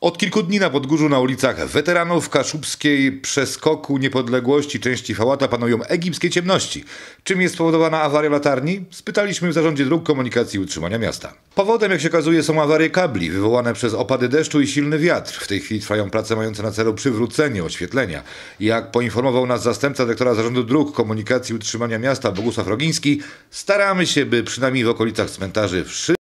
Od kilku dni na Podgórzu na ulicach weteranów kaszubskiej przeskoku niepodległości części Fałata panują egipskie ciemności. Czym jest spowodowana awaria latarni? Spytaliśmy w Zarządzie Dróg Komunikacji i Utrzymania Miasta. Powodem, jak się okazuje, są awarie kabli wywołane przez opady deszczu i silny wiatr. W tej chwili trwają prace mające na celu przywrócenie oświetlenia. Jak poinformował nas zastępca dyrektora Zarządu Dróg Komunikacji i Utrzymania Miasta Bogusław Rogiński, staramy się, by przynajmniej w okolicach cmentarzy wszyscy.